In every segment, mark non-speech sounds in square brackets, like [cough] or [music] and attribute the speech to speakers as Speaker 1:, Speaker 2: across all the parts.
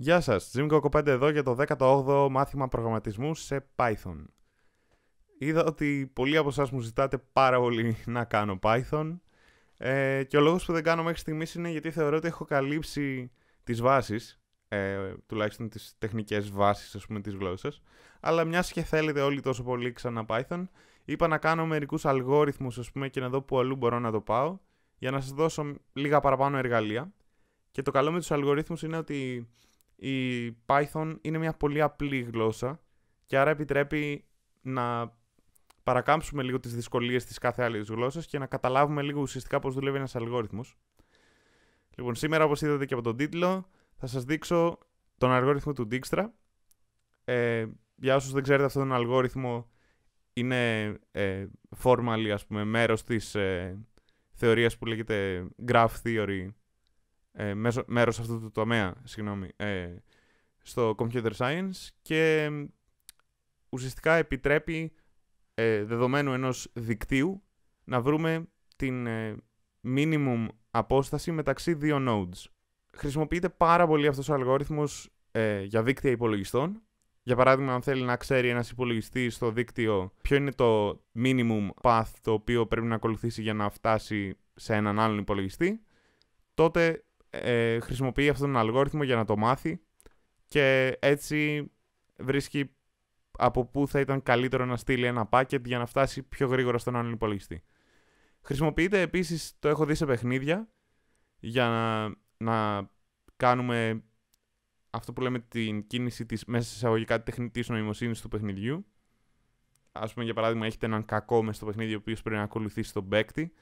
Speaker 1: Γεια σας, Jim Κοκοπέντε εδώ για το 18ο μάθημα προγραμματισμού σε Python. Είδα ότι πολλοί από εσάς μου ζητάτε πάρα πολύ [laughs] να κάνω Python ε, και ο λόγος που δεν κάνω μέχρι στιγμής είναι γιατί θεωρώ ότι έχω καλύψει τις βάσεις, ε, τουλάχιστον τις τεχνικές βάσεις ας πούμε της γλώσσας, αλλά μιας και θέλετε όλοι τόσο πολύ ξανά Python, είπα να κάνω μερικούς αλγόριθμους ας πούμε και να δω που αλλού μπορώ να το πάω για να σας δώσω λίγα παραπάνω εργαλεία. Και το καλό με τους αλγορίθμους είναι ότι η Python είναι μια πολύ απλή γλώσσα και άρα επιτρέπει να παρακάμψουμε λίγο τις δυσκολίες της κάθε άλλης γλώσσας και να καταλάβουμε λίγο ουσιαστικά πώς δουλεύει ένας αλγόριθμος. Λοιπόν, σήμερα όπως είδατε και από τον τίτλο θα σας δείξω τον αλγόριθμο του Dijkstra. Ε, για όσους δεν ξέρετε αυτόν τον αλγόριθμο είναι ε, formal, ας πούμε, μέρος της ε, θεωρίας που λέγεται graph theory ε, μέρος αυτού του τομέα, συγγνώμη, ε, στο computer science και ουσιαστικά επιτρέπει ε, δεδομένου ενός δικτύου να βρούμε την ε, minimum απόσταση μεταξύ δύο nodes. Χρησιμοποιείται πάρα πολύ αυτός ο αλγόριθμος ε, για δίκτυα υπολογιστών. Για παράδειγμα, αν θέλει να ξέρει ένας υπολογιστής στο δίκτυο ποιο είναι το minimum path το οποίο πρέπει να ακολουθήσει για να φτάσει σε έναν άλλον υπολογιστή, τότε ε, χρησιμοποιεί αυτόν τον αλγόριθμο για να το μάθει και έτσι βρίσκει από πού θα ήταν καλύτερο να στείλει ένα πάκετ για να φτάσει πιο γρήγορα στον άλλον υπολογιστή. Χρησιμοποιείται επίσης, το έχω δει σε παιχνίδια, για να, να κάνουμε αυτό που λέμε την κίνηση της μέσα σε εισαγωγικά τεχνητής νοημοσύνης του παιχνιδιού. Ας πούμε για παράδειγμα έχετε έναν κακό μέσα στο παιχνίδι ο οποίος πρέπει να ακολουθήσει τον παίκτη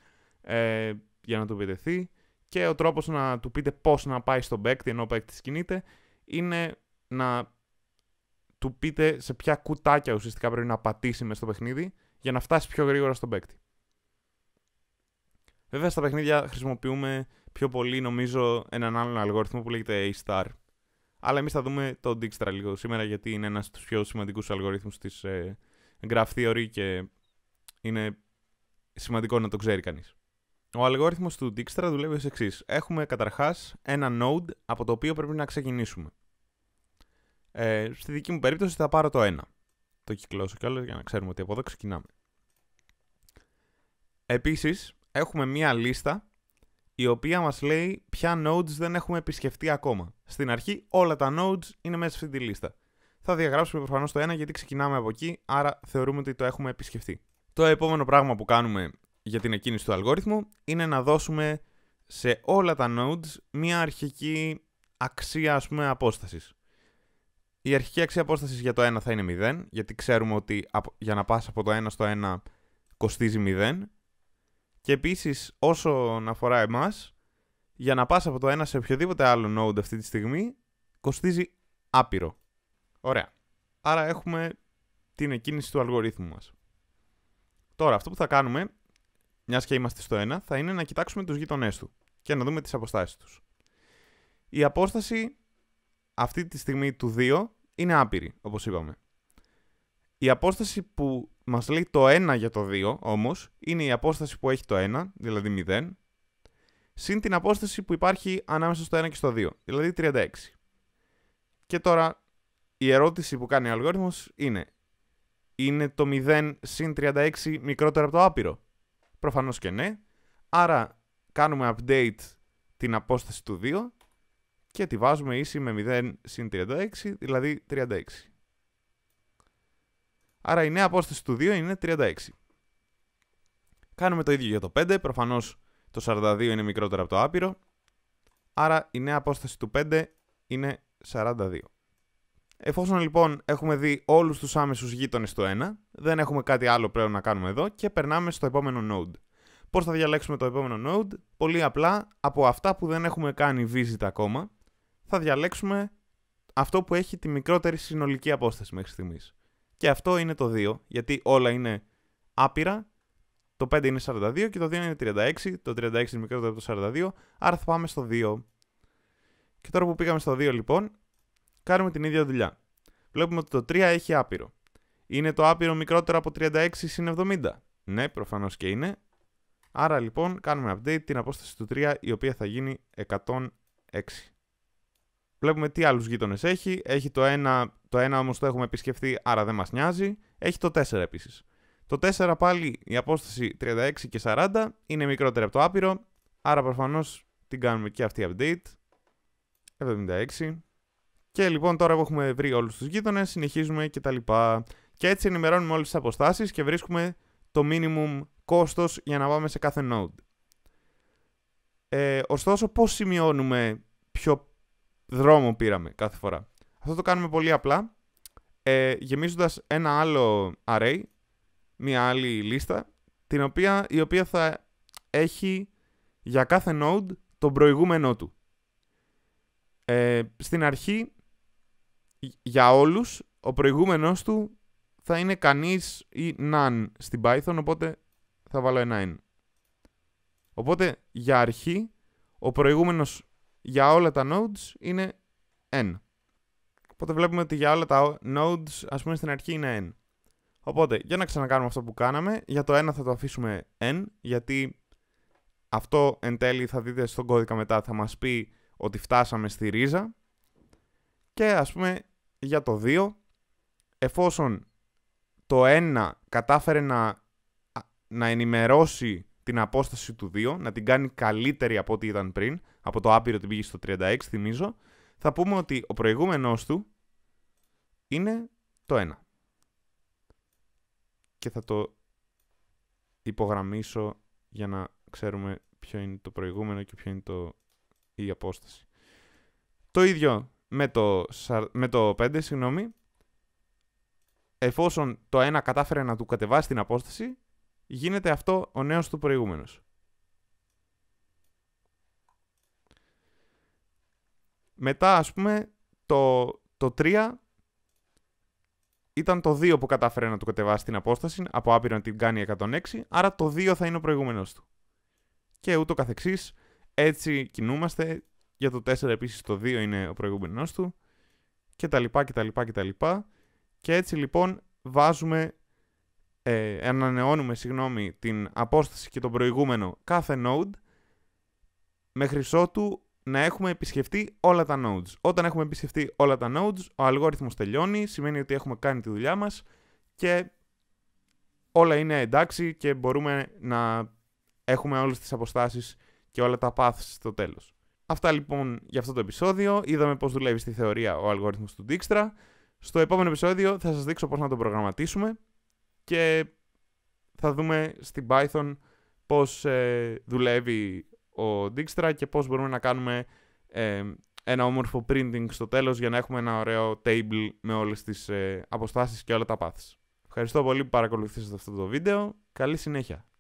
Speaker 1: ε, για να το επιτεθεί και ο τρόπος να του πείτε πώς να πάει στον παίκτη ενώ ο παίκτης κινείται είναι να του πείτε σε ποια κουτάκια ουσιαστικά πρέπει να πατήσει μες στο παιχνίδι για να φτάσει πιο γρήγορα στον παίκτη. Βέβαια στα παιχνίδια χρησιμοποιούμε πιο πολύ νομίζω έναν άλλον αλγόριθμο που λέγεται A-Star. Αλλά εμείς θα δούμε το Dijkstra λίγο σήμερα γιατί είναι ένας από πιο σημαντικούς αλγορίθμους της ε, Graph Theory και είναι σημαντικό να το ξέρει κανείς. Ο αλγόριθμος του Dijkstra δουλεύει ως εξής. Έχουμε καταρχάς ένα node από το οποίο πρέπει να ξεκινήσουμε. Ε, στη δική μου περίπτωση θα πάρω το 1. Το κυκλώσω κιόλας για να ξέρουμε ότι από εδώ ξεκινάμε. Επίσης, έχουμε μία λίστα η οποία μας λέει ποια nodes δεν έχουμε επισκεφτεί ακόμα. Στην αρχή όλα τα nodes είναι μέσα σε αυτή τη λίστα. Θα διαγράψουμε προφανώς το 1 γιατί ξεκινάμε από εκεί, άρα θεωρούμε ότι το έχουμε επισκεφτεί. Το επόμενο πράγμα που κάνουμε για την εκκίνηση του αλγόριθμου είναι να δώσουμε σε όλα τα nodes μια αρχική αξία ας πούμε απόστασης. Η αρχική αξία απόστασης για το 1 θα είναι 0, γιατί ξέρουμε ότι για να πας από το 1 στο 1 κοστίζει 0. Και επίσης όσον αφορά εμάς, για να πας από το 1 σε οποιοδήποτε άλλο node αυτή τη στιγμή, κοστίζει άπειρο. Ωραία. Άρα έχουμε την εκκίνηση του αλγορίθμου μας. Τώρα αυτό που θα κάνουμε μιας και είμαστε στο ένα, θα είναι να κοιτάξουμε τους γείτονέ του και να δούμε τις αποστάσεις τους. Η απόσταση αυτή τη στιγμή του 2 είναι άπειρη, όπως είπαμε. Η απόσταση που μας λέει το 1 για το 2 όμως είναι η απόσταση που έχει το 1, δηλαδή 0, συν την απόσταση που υπάρχει ανάμεσα στο 1 και στο 2, δηλαδή 36. Και τώρα η ερώτηση που κάνει ο αλγόριθμος είναι είναι το 0 συν 36 μικρότερο από το άπειρο. Προφανώς και ναι. Άρα κάνουμε update την απόσταση του 2 και τη βάζουμε ίση με 0 συν 36, δηλαδή 36. Άρα η νέα απόσταση του 2 είναι 36. Κάνουμε το ίδιο για το 5, προφανώς το 42 είναι μικρότερο από το άπειρο, άρα η νέα απόσταση του 5 είναι 42. Εφόσον λοιπόν έχουμε δει όλους τους άμεσους γείτονες στο 1, δεν έχουμε κάτι άλλο πλέον να κάνουμε εδώ και περνάμε στο επόμενο node. Πώς θα διαλέξουμε το επόμενο node? Πολύ απλά από αυτά που δεν έχουμε κάνει visit ακόμα, θα διαλέξουμε αυτό που έχει τη μικρότερη συνολική απόσταση μέχρι στιγμής. Και αυτό είναι το 2, γιατί όλα είναι άπειρα, το 5 είναι 42 και το 2 είναι 36, το 36 είναι μικρότερο από το 42, άρα θα πάμε στο 2. Και τώρα που πήγαμε στο 2 λοιπόν, κάνουμε την ίδια δουλειά. Βλέπουμε ότι το 3 έχει άπειρο. Είναι το άπειρο μικρότερο από 36 συν 70. Ναι, προφανώς και είναι. Άρα λοιπόν κάνουμε update την απόσταση του 3 η οποία θα γίνει 106. Βλέπουμε τι άλλους γείτονες έχει. Έχει το 1, το 1 όμως το έχουμε επισκεφτεί άρα δεν μας νοιάζει. Έχει το 4 επίσης. Το 4 πάλι η απόσταση 36 και 40 είναι μικρότερη από το άπειρο. Άρα προφανώς την κάνουμε και αυτή update. 76. Και λοιπόν τώρα που έχουμε βρει όλους τους γείτονες, συνεχίζουμε κτλ. Και έτσι ενημερώνουμε όλες τις αποστάσεις και βρίσκουμε το minimum κόστος για να πάμε σε κάθε node. Ε, ωστόσο, πώς σημειώνουμε ποιο δρόμο πήραμε κάθε φορά. Αυτό το κάνουμε πολύ απλά. Ε, γεμίζοντας ένα άλλο array, μία άλλη λίστα, την οποία, η οποία θα έχει για κάθε node τον προηγούμενό του. Ε, στην αρχή για όλους ο προηγούμενος του θα είναι κανείς ή none στην Python, οπότε θα βάλω ένα n. Οπότε για αρχή ο προηγούμενος για όλα τα nodes είναι n. Οπότε βλέπουμε ότι για όλα τα nodes ας πούμε στην αρχή είναι n. Οπότε για να ξανακάνουμε αυτό που κάναμε, για το 1 θα το αφήσουμε n, γιατί αυτό εν τέλει θα δείτε στον κώδικα μετά θα μας πει ότι φτάσαμε στη ρίζα και ας πούμε για το 2, εφόσον το 1 κατάφερε να, να ενημερώσει την απόσταση του 2, να την κάνει καλύτερη από ό,τι ήταν πριν, από το άπειρο την πήγε στο 36 θυμίζω, θα πούμε ότι ο προηγούμενος του είναι το 1. Και θα το υπογραμμίσω για να ξέρουμε ποιο είναι το προηγούμενο και ποιο είναι το... η απόσταση. Το ίδιο με το, με το 5, συγγνώμη, εφόσον το 1 κατάφερε να του κατεβάσει την απόσταση, γίνεται αυτό ο νέος του προηγούμενος. Μετά, ας πούμε, το, το 3 ήταν το 2 που κατάφερε να του κατεβάσει την απόσταση, από άπειρο να την κάνει 106, άρα το 2 θα είναι ο προηγούμενος του. Και ούτω καθεξής, έτσι κινούμαστε για το 4 επίσης το 2 είναι ο προηγούμενος του. Και τα λοιπά και τα λοιπά και τα λοιπά. Και έτσι λοιπόν βάζουμε, ε, ανανεώνουμε συγγνώμη, την απόσταση και τον προηγούμενο κάθε node μέχρι ότου να έχουμε επισκεφτεί όλα τα nodes. Όταν έχουμε επισκεφτεί όλα τα nodes, ο αλγόριθμος τελειώνει, σημαίνει ότι έχουμε κάνει τη δουλειά μας και όλα είναι εντάξει και μπορούμε να έχουμε όλες τις αποστάσεις και όλα τα paths στο τέλος. Αυτά λοιπόν για αυτό το επεισόδιο. Είδαμε πώς δουλεύει στη θεωρία ο αλγόριθμος του Dijkstra. Στο επόμενο επεισόδιο θα σας δείξω πώς να τον προγραμματίσουμε και θα δούμε στην Python πώς ε, δουλεύει ο Dijkstra και πώς μπορούμε να κάνουμε ε, ένα όμορφο printing στο τέλος για να έχουμε ένα ωραίο table με όλες τις ε, αποστάσεις και όλα τα paths. Ευχαριστώ πολύ που παρακολουθήσατε αυτό το βίντεο. Καλή συνέχεια.